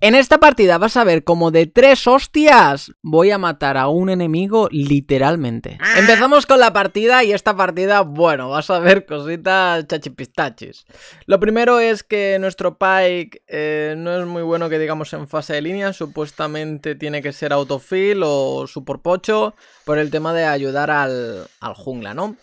En esta partida vas a ver como de tres hostias voy a matar a un enemigo literalmente. Ah. Empezamos con la partida y esta partida, bueno, vas a ver cositas chachipistachis. Lo primero es que nuestro Pike eh, no es muy bueno que digamos en fase de línea, supuestamente tiene que ser autofill o pocho por el tema de ayudar al, jungla, ¿no?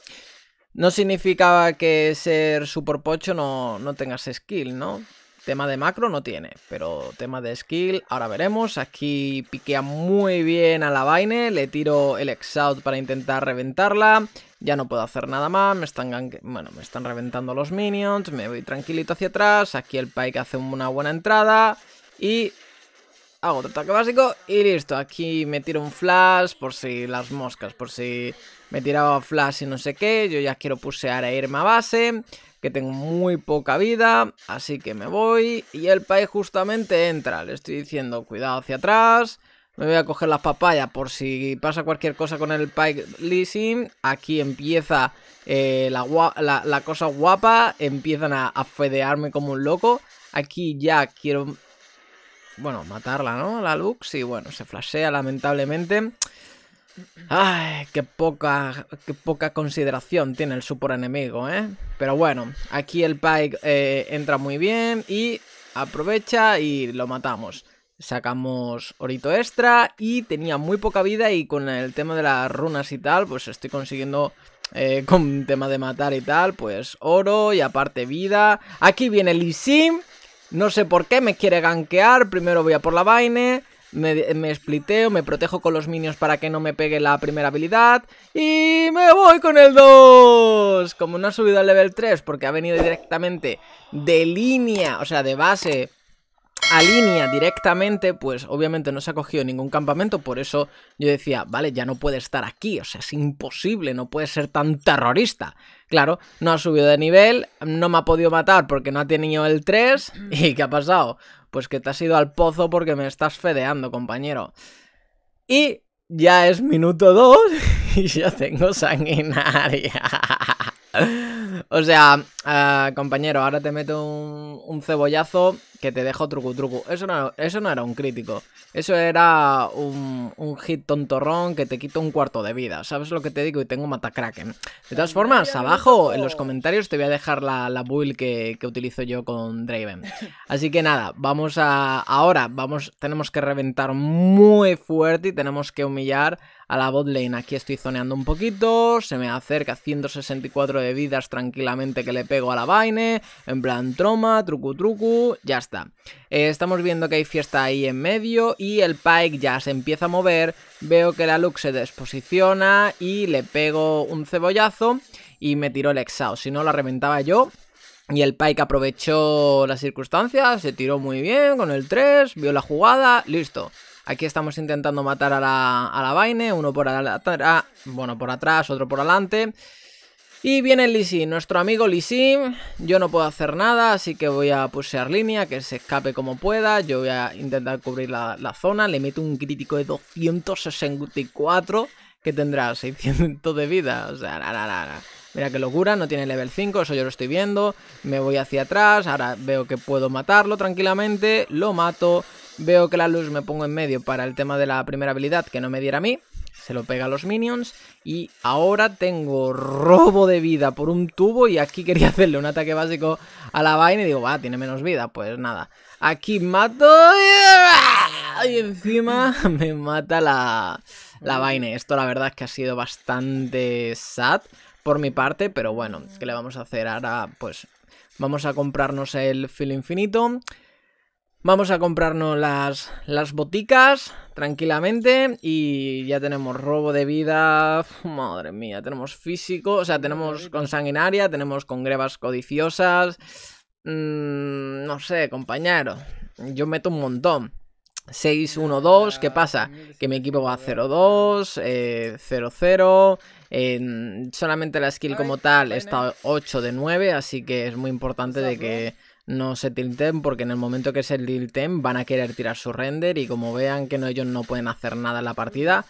No significaba que ser super no, no tengas skill, ¿no? Tema de macro no tiene, pero tema de skill, ahora veremos. Aquí piquea muy bien a la vaina, le tiro el Exhaust para intentar reventarla. Ya no puedo hacer nada más, me están, bueno, me están reventando los minions, me voy tranquilito hacia atrás. Aquí el Pike hace una buena entrada y hago otro ataque básico y listo. Aquí me tiro un flash por si las moscas, por si me tiraba flash y no sé qué. Yo ya quiero pusear a irme a base tengo muy poca vida, así que me voy. Y el pike justamente entra, le estoy diciendo, cuidado hacia atrás. Me voy a coger las papayas por si pasa cualquier cosa con el Pike Leasing. Aquí empieza eh, la, cosa guapa. Empiezan a, a, fedearme como un loco. Aquí ya quiero... Bueno, matarla, ¿no? La Lux. Y bueno, se flashea lamentablemente. Ay, qué poca, poca consideración tiene el super enemigo, ¿eh? Pero bueno, aquí el Pike eh, entra muy bien y aprovecha y lo matamos. Sacamos orito extra y tenía muy poca vida y con el tema de las runas y tal, pues estoy consiguiendo eh, con tema de matar y tal, pues oro y aparte vida. Aquí viene el no sé por qué me quiere ganquear. primero voy a por la vaina me, me spliteo, me protejo con los minions para que no me pegue la primera habilidad. Y me voy con el 2. Como no ha subido al level 3 porque ha venido directamente de línea, o sea, de base a línea directamente, pues obviamente no se ha cogido ningún campamento, por eso yo decía, vale, ya no puede estar aquí, o sea, es imposible, no puede ser tan terrorista. Claro, no ha subido de nivel, no me ha podido matar porque no ha tenido el 3, mm. ¿y qué ha pasado? Pues que te has ido al pozo porque me estás fedeando, compañero. Y ya es minuto 2 y ya tengo sanguinaria. o sea, Ah, compañero, ahora te meto un, cebollazo que te dejo truco truco. Eso no, eso no era un crítico. Eso era un, hit tontorrón que te quita un cuarto de vida. ¿Sabes lo que te digo? Y tengo matacraken. De todas formas, abajo en los comentarios te voy a dejar la, la build que, utilizo yo con Draven. Así que nada, vamos a... Ahora vamos, tenemos que reventar muy fuerte y tenemos que humillar a la botlane, Aquí estoy zoneando un poquito. Se me acerca 164 de vidas tranquilamente que le pego a la vaina, en plan troma, trucu trucu, ya está. Eh, estamos viendo que hay fiesta ahí en medio y el Pike ya se empieza a mover, veo que la Lux se desposiciona y le pego un cebollazo y me tiró el exhaust, si no la reventaba yo. Y el Pike aprovechó las circunstancias, se tiró muy bien con el 3, vio la jugada, listo. Aquí estamos intentando matar a la, a la Vaine, uno por, bueno, por atrás, otro por adelante. Y viene Lisi, nuestro amigo Lisi. Yo no puedo hacer nada, así que voy a pusear línea, que se escape como pueda. Yo voy a intentar cubrir la, zona. Le meto un crítico de 264, que tendrá 600 de vida. O sea, Mira qué locura, no tiene level 5, eso yo lo estoy viendo. Me voy hacia atrás, ahora veo que puedo matarlo tranquilamente. Lo mato, veo que la luz me pongo en medio para el tema de la primera habilidad que no me diera a mí se lo pega a los minions. Y ahora tengo robo de vida por un tubo y aquí quería hacerle un ataque básico a la vaina y digo, va, tiene menos vida. Pues nada, aquí mato y ¡ah! encima me mata la, la vaina. Esto la verdad es que ha sido bastante sad por mi parte, pero bueno, ¿qué le vamos a hacer ahora? Pues vamos a comprarnos el filo infinito. Vamos a comprarnos las, las boticas tranquilamente y ya tenemos robo de vida, madre mía, tenemos físico, o sea, tenemos con sanguinaria, tenemos con grebas codiciosas, mm, no sé, compañero, yo meto un montón. 6-1-2, ¿qué pasa? Que mi equipo va a 0-2, 0-0, eh, eh, solamente la skill como tal pues está 8 de 9, así que es muy importante pues de que no se tilten porque en el momento que se tilten van a querer tirar su render y como vean que ellos no pueden hacer nada en la partida,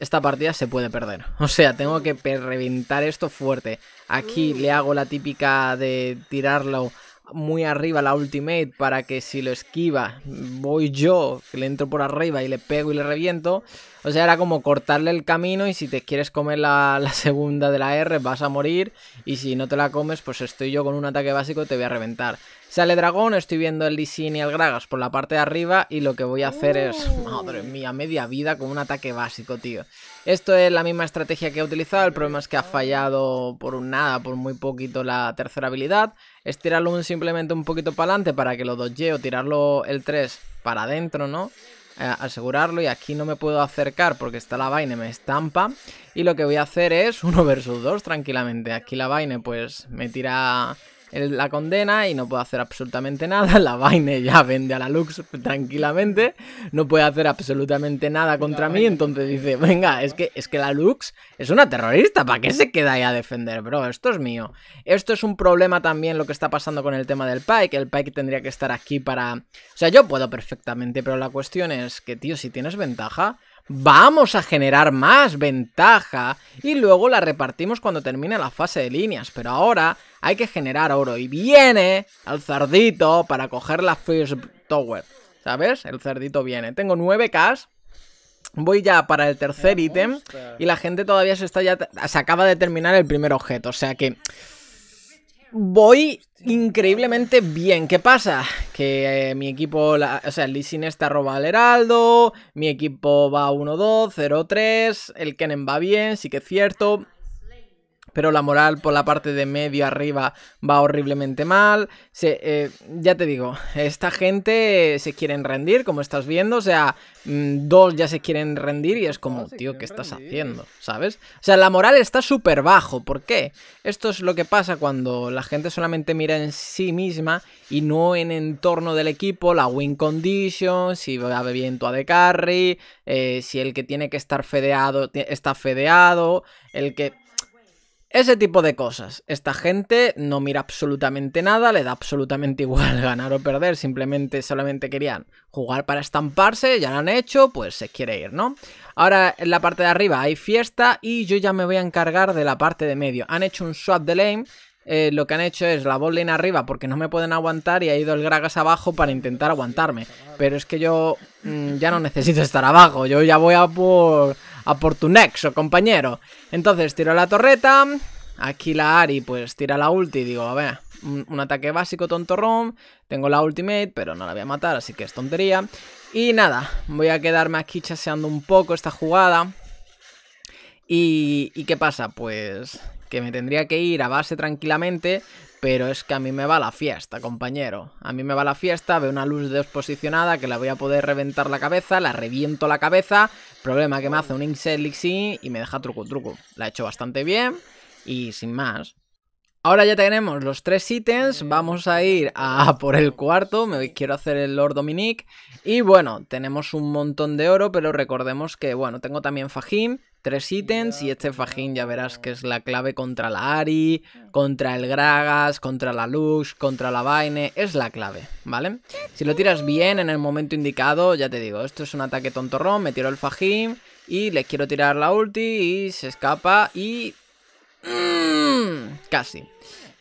esta partida se puede perder. O sea, tengo que reventar esto fuerte. Aquí le mm. hago la típica de tirarlo muy arriba la ultimate para que si lo esquiva voy yo, que le entro por arriba y le pego y le reviento. O sea, era como cortarle el camino y si te quieres comer la, la, segunda de la R vas a morir y si no te la comes pues estoy yo con un ataque básico te voy a reventar. Sale dragón, estoy viendo el Lisin y el Gragas por la parte de arriba y lo que voy a hacer es, uh. madre mía, media vida con un ataque básico, tío. Esto es la misma estrategia que he utilizado, el problema es que ha fallado por un nada, por muy poquito la tercera habilidad. Es tirarlo simplemente un poquito para adelante para que lo dos o tirarlo el 3 para adentro, ¿no? Eh, asegurarlo y aquí no me puedo acercar porque está la vaina me estampa y lo que voy a hacer es uno versus dos tranquilamente. Aquí la vaina pues me tira la condena y no puedo hacer absolutamente nada. La vaina ya vende a la Lux tranquilamente, no puede hacer absolutamente nada contra mí, entonces dice, venga, es que, es que la Lux es una terrorista, ¿para qué se queda ahí a defender, bro? Esto es mío. Esto es un problema también lo que está pasando con el tema del Pike, el Pike tendría que estar aquí para... O sea, yo puedo perfectamente, pero la cuestión es que, tío, si tienes ventaja, vamos a generar más ventaja y luego la repartimos cuando termine la fase de líneas. Pero ahora hay que generar oro. Y viene el cerdito para coger la First Tower. ¿Sabes? El cerdito viene. Tengo 9K. Voy ya para el tercer ítem y la gente todavía se está ya... Se acaba de terminar el primer objeto, o sea que... Voy increíblemente bien. ¿Qué pasa? Que eh, mi equipo, o sea, el Lee está roba al Heraldo, mi equipo va 1-2, 0-3, el Kennen va bien, sí que es cierto pero la moral por la parte de medio arriba va horriblemente mal. Eh, ya te digo, esta gente se quieren rendir, como estás viendo, o sea, mm, dos ya se quieren rendir y es como, tío, ¿qué estás haciendo? ¿Sabes? O sea, la moral está súper bajo, ¿por qué? Esto es lo que pasa cuando la gente solamente mira en sí misma y no en entorno del equipo, la win condition, si va bien a de carry, eh, si el que tiene que estar fedeado está fedeado, el que... Ese tipo de cosas. Esta gente no mira absolutamente nada, le da absolutamente igual ganar o perder, simplemente solamente querían jugar para estamparse, ya lo han hecho, pues se quiere ir, ¿no? Ahora en la parte de arriba hay fiesta y yo ya me voy a encargar de la parte de medio. Han hecho un swap de lane, eh, lo que han hecho es la bot arriba porque no me pueden aguantar y ha ido el Gragas abajo para intentar aguantarme. Pero es que yo mm, ya no necesito estar abajo, yo ya voy a por a por tu nexo, compañero. Entonces tiro la torreta, aquí la Ari pues tira la ulti y digo, a ver, un, ataque básico tontorrón, tengo la ultimate, pero no la voy a matar, así que es tontería. Y nada, voy a quedarme aquí chaseando un poco esta jugada. ¿Y, ¿Y qué pasa? Pues que me tendría que ir a base tranquilamente, pero es que a mí me va la fiesta, compañero. A mí me va la fiesta, veo una luz desposicionada que la voy a poder reventar la cabeza, la reviento la cabeza. Problema que me hace un elixir y me deja truco truco. La he hecho bastante bien y sin más. Ahora ya tenemos los tres ítems, vamos a ir a por el cuarto, me quiero hacer el Lord Dominic y bueno, tenemos un montón de oro, pero recordemos que bueno, tengo también Fajim, tres ítems y este fajín ya verás que es la clave contra la Ari, contra el Gragas, contra la Lux, contra la Vaine, es la clave, ¿vale? Si lo tiras bien en el momento indicado, ya te digo, esto es un ataque tontorrón, me tiro el fajín y le quiero tirar la ulti y se escapa y Mm, casi.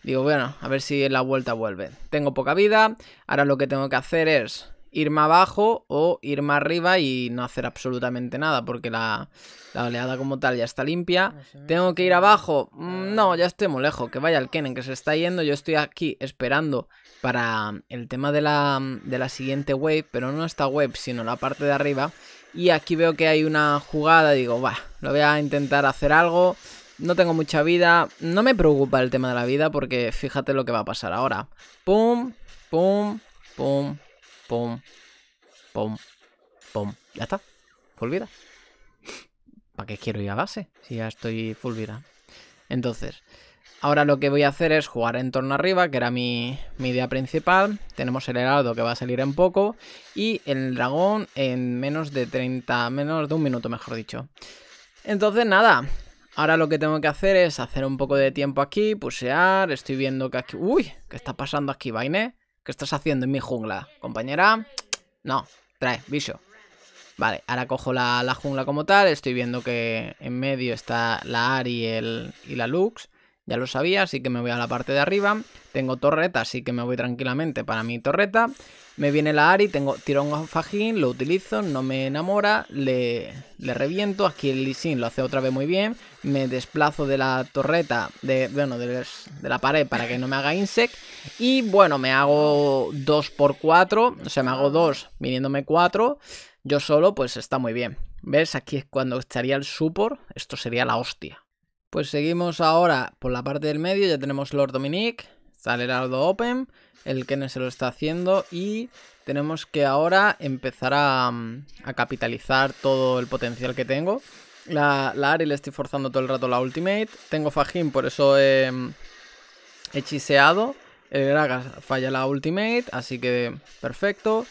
Digo, bueno, a ver si la vuelta vuelve. Tengo poca vida, ahora lo que tengo que hacer es irme abajo o irme arriba y no hacer absolutamente nada porque la, oleada como tal ya está limpia. Ah, tengo que ir abajo. Mm, ah. No, ya estoy muy lejos. Que vaya el Kennen que se está yendo. Yo estoy aquí esperando para mm, el tema de la, de la siguiente wave, pero no esta wave, sino la parte de arriba. Y aquí veo que hay una jugada. Digo, va, lo voy a intentar hacer algo no tengo mucha vida. No me preocupa el tema de la vida porque fíjate lo que va a pasar ahora. Pum, pum, pum, pum, pum, pum. Ya está. Full vida. ¿Para qué quiero ir a base? Si ya estoy full vida. Entonces, ahora lo que voy a hacer es jugar en torno arriba, que era mi, idea principal. Tenemos el heraldo que va a salir en poco. Y el dragón en menos de 30, menos de un minuto, mejor dicho. Entonces, nada, Ahora lo que tengo que hacer es hacer un poco de tiempo aquí, pusear, estoy viendo que aquí... ¡Uy! ¿Qué está pasando aquí, Vaine? ¿Qué estás haciendo en mi jungla, compañera? No, trae, bicho. Vale, ahora cojo la, jungla como tal, estoy viendo que en medio está la Ari y la Lux ya lo sabía, así que me voy a la parte de arriba. Tengo torreta, así que me voy tranquilamente para mi torreta. Me viene la Ari, tengo tirón Fajín, lo utilizo, no me enamora, le, le reviento. Aquí el Lisin lo hace otra vez muy bien. Me desplazo de la torreta, de, bueno, de, la pared para que no me haga insect. Y bueno, me hago 2 por 4 o sea, me hago 2 viniéndome 4. Yo solo, pues está muy bien. ¿Ves? Aquí es cuando estaría el support. Esto sería la hostia. Pues seguimos ahora por la parte del medio, ya tenemos Lord Dominic, está el Open, el no se lo está haciendo y tenemos que ahora empezar a, capitalizar todo el potencial que tengo. La, la, Ari le estoy forzando todo el rato la ultimate, tengo Fajin, por eso he hechiseado. el Gragas falla la ultimate, así que perfecto.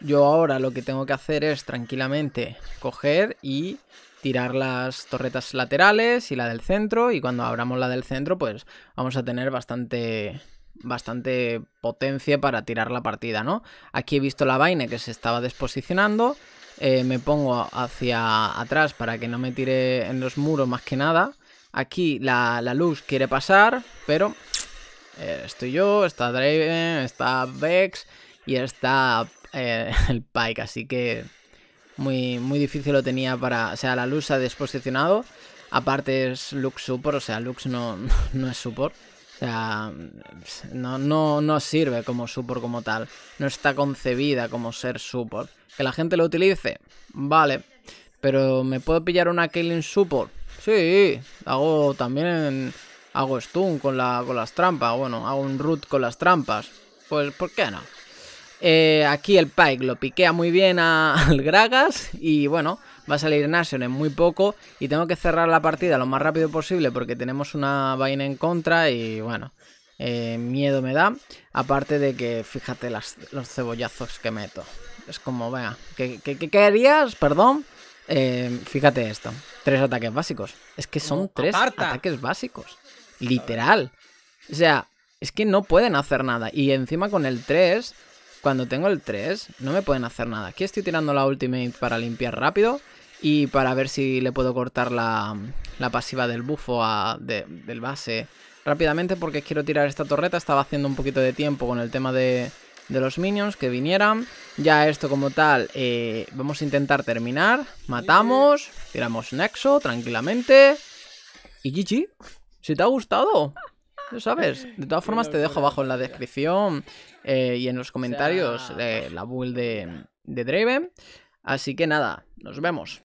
Yo ahora lo que tengo que hacer es tranquilamente coger y tirar las torretas laterales y la del centro y cuando abramos la del centro pues vamos a tener bastante bastante potencia para tirar la partida, ¿no? Aquí he visto la vaina que se estaba desposicionando, eh, me pongo hacia atrás para que no me tire en los muros más que nada. Aquí la, la luz quiere pasar, pero eh, estoy yo, está Draven, está Vex y está eh, el Pike, así que muy, muy difícil lo tenía para... O sea, la luz ha desposicionado, aparte es Lux Support, o sea, Lux no, no es Support. O sea, no, no, sirve como support como tal. No está concebida como ser support. Que la gente lo utilice, vale. Pero ¿me puedo pillar una killing support? Sí, hago también... Hago stun con, con las trampas. Bueno, hago un root con las trampas. Pues, ¿por qué no? Eh, aquí el Pike lo piquea muy bien al Gragas y bueno, va a salir Nation en muy poco y tengo que cerrar la partida lo más rápido posible porque tenemos una vaina en contra y bueno, eh, miedo me da. Aparte de que fíjate los cebollazos que meto. Es como, vea, ¿qué, qué, querías? Perdón. Eh, fíjate esto, tres ataques básicos. Es que son uh, tres ataques básicos. Literal. O sea, es que no pueden hacer nada. Y encima con el 3 cuando tengo el 3, no me pueden hacer nada. Aquí estoy tirando la ultimate para limpiar rápido y para ver si le puedo cortar la, pasiva del bufo del base rápidamente porque quiero tirar esta torreta. Estaba haciendo un poquito de tiempo con el tema de, los minions que vinieran. Ya esto como tal, eh, vamos a intentar terminar. Matamos, tiramos Nexo tranquilamente. Y GG, si te ha gustado. ¿sabes? De todas formas, te dejo abajo en la descripción eh, y en los comentarios de eh, la build de, de Draven. Así que nada, nos vemos.